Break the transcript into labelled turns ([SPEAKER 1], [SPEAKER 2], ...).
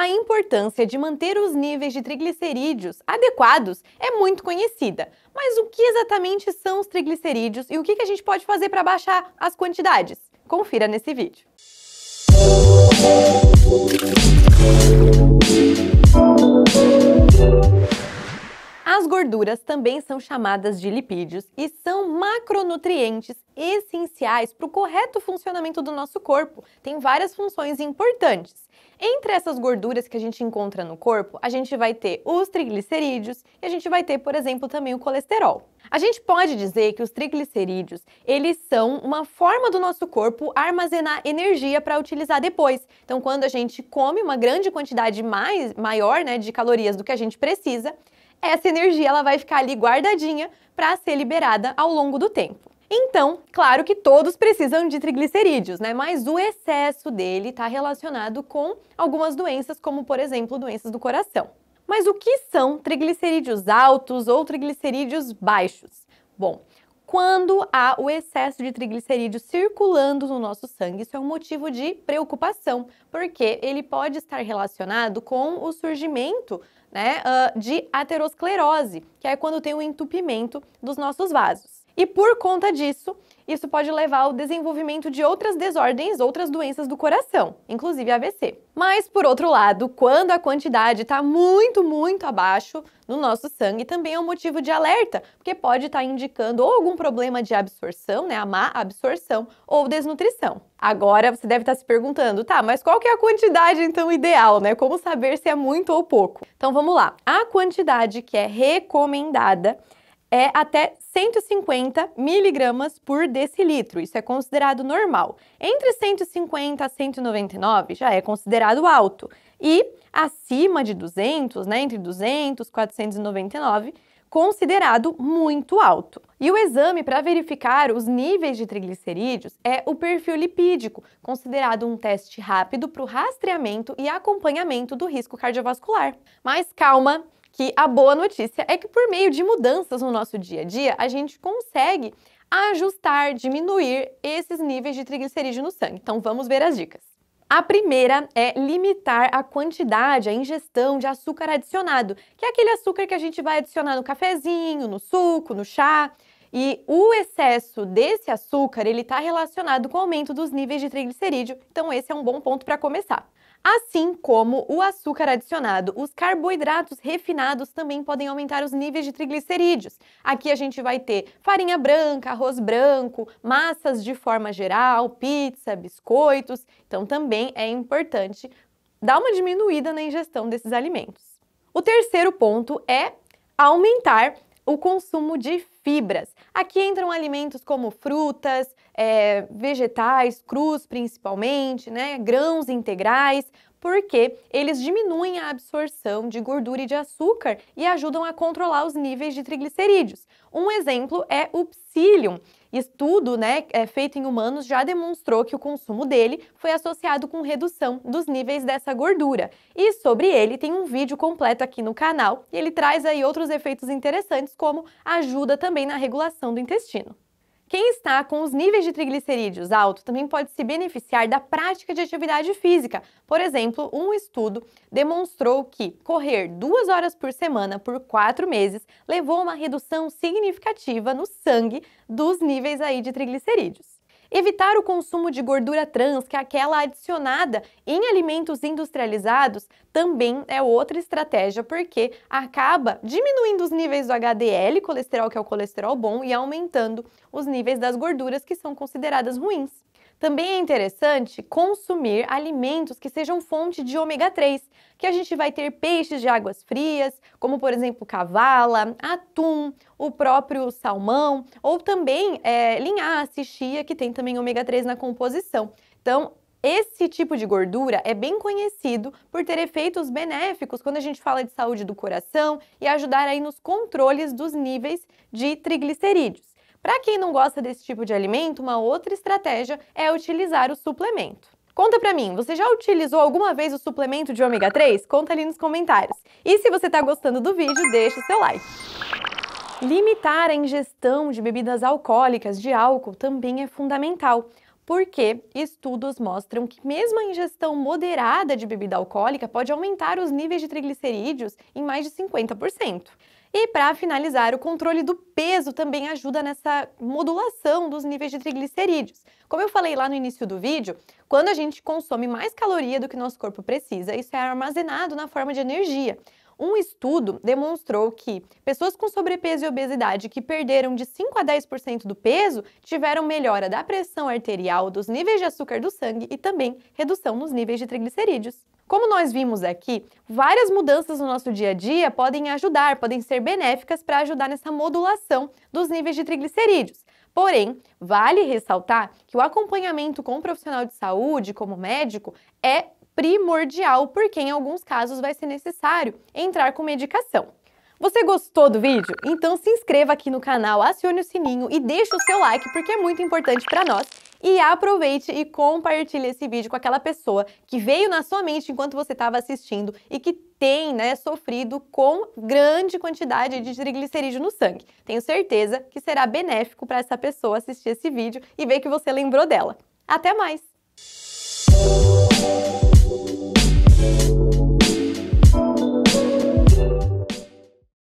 [SPEAKER 1] A importância de manter os níveis de triglicerídeos adequados é muito conhecida, mas o que exatamente são os triglicerídeos e o que a gente pode fazer para baixar as quantidades? Confira nesse vídeo. As gorduras também são chamadas de lipídios e são macronutrientes essenciais para o correto funcionamento do nosso corpo. Tem várias funções importantes. Entre essas gorduras que a gente encontra no corpo, a gente vai ter os triglicerídeos e a gente vai ter, por exemplo, também o colesterol. A gente pode dizer que os triglicerídeos, eles são uma forma do nosso corpo armazenar energia para utilizar depois. Então, quando a gente come uma grande quantidade mais maior, né, de calorias do que a gente precisa, essa energia ela vai ficar ali guardadinha para ser liberada ao longo do tempo. Então, claro que todos precisam de triglicerídeos, né? Mas o excesso dele está relacionado com algumas doenças, como por exemplo, doenças do coração. Mas o que são triglicerídeos altos ou triglicerídeos baixos? Bom, quando há o excesso de triglicerídeos circulando no nosso sangue. Isso é um motivo de preocupação, porque ele pode estar relacionado com o surgimento né, de aterosclerose, que é quando tem o um entupimento dos nossos vasos. E por conta disso, isso pode levar ao desenvolvimento de outras desordens, outras doenças do coração, inclusive AVC. Mas, por outro lado, quando a quantidade está muito, muito abaixo no nosso sangue, também é um motivo de alerta, porque pode estar tá indicando ou algum problema de absorção, né, a má absorção, ou desnutrição. Agora, você deve estar tá se perguntando, tá, mas qual que é a quantidade, então, ideal, né? Como saber se é muito ou pouco? Então, vamos lá. A quantidade que é recomendada é até 150 miligramas por decilitro. Isso é considerado normal. Entre 150 a 199 já é considerado alto. E acima de 200, né, entre 200 e 499, considerado muito alto. E o exame para verificar os níveis de triglicerídeos é o perfil lipídico, considerado um teste rápido para o rastreamento e acompanhamento do risco cardiovascular. Mas calma, que a boa notícia é que por meio de mudanças no nosso dia a dia, a gente consegue ajustar, diminuir esses níveis de triglicerídeo no sangue. Então vamos ver as dicas. A primeira é limitar a quantidade, a ingestão de açúcar adicionado, que é aquele açúcar que a gente vai adicionar no cafezinho, no suco, no chá. E o excesso desse açúcar, ele está relacionado com o aumento dos níveis de triglicerídeo, então esse é um bom ponto para começar. Assim como o açúcar adicionado, os carboidratos refinados também podem aumentar os níveis de triglicerídeos. Aqui a gente vai ter farinha branca, arroz branco, massas de forma geral, pizza, biscoitos. Então também é importante dar uma diminuída na ingestão desses alimentos. O terceiro ponto é aumentar o consumo de fibras. Aqui entram alimentos como frutas, é, vegetais crus principalmente, né, grãos integrais, porque eles diminuem a absorção de gordura e de açúcar e ajudam a controlar os níveis de triglicerídeos. Um exemplo é o psyllium. Estudo né, é feito em humanos já demonstrou que o consumo dele foi associado com redução dos níveis dessa gordura. E sobre ele tem um vídeo completo aqui no canal e ele traz aí outros efeitos interessantes, como ajuda também na regulação do intestino. Quem está com os níveis de triglicerídeos altos também pode se beneficiar da prática de atividade física. Por exemplo, um estudo demonstrou que correr duas horas por semana por quatro meses levou a uma redução significativa no sangue dos níveis aí de triglicerídeos. Evitar o consumo de gordura trans, que é aquela adicionada em alimentos industrializados, também é outra estratégia, porque acaba diminuindo os níveis do HDL, colesterol que é o colesterol bom, e aumentando os níveis das gorduras que são consideradas ruins. Também é interessante consumir alimentos que sejam fonte de ômega 3, que a gente vai ter peixes de águas frias, como por exemplo cavala, atum, o próprio salmão, ou também é, linhaça chia, que tem também ômega 3 na composição. Então, esse tipo de gordura é bem conhecido por ter efeitos benéficos quando a gente fala de saúde do coração e ajudar aí nos controles dos níveis de triglicerídeos. Para quem não gosta desse tipo de alimento, uma outra estratégia é utilizar o suplemento. Conta pra mim, você já utilizou alguma vez o suplemento de ômega 3? Conta ali nos comentários. E se você tá gostando do vídeo, deixa o seu like. Limitar a ingestão de bebidas alcoólicas, de álcool, também é fundamental porque estudos mostram que mesmo a ingestão moderada de bebida alcoólica pode aumentar os níveis de triglicerídeos em mais de 50%. E para finalizar, o controle do peso também ajuda nessa modulação dos níveis de triglicerídeos. Como eu falei lá no início do vídeo, quando a gente consome mais caloria do que nosso corpo precisa, isso é armazenado na forma de energia. Um estudo demonstrou que pessoas com sobrepeso e obesidade que perderam de 5 a 10% do peso tiveram melhora da pressão arterial, dos níveis de açúcar do sangue e também redução nos níveis de triglicerídeos. Como nós vimos aqui, várias mudanças no nosso dia a dia podem ajudar, podem ser benéficas para ajudar nessa modulação dos níveis de triglicerídeos. Porém, vale ressaltar que o acompanhamento com um profissional de saúde, como médico, é primordial, porque em alguns casos vai ser necessário entrar com medicação. Você gostou do vídeo? Então se inscreva aqui no canal, acione o sininho e deixe o seu like porque é muito importante para nós. E aproveite e compartilhe esse vídeo com aquela pessoa que veio na sua mente enquanto você estava assistindo e que tem, né, sofrido com grande quantidade de triglicerídeo no sangue. Tenho certeza que será benéfico para essa pessoa assistir esse vídeo e ver que você lembrou dela. Até mais!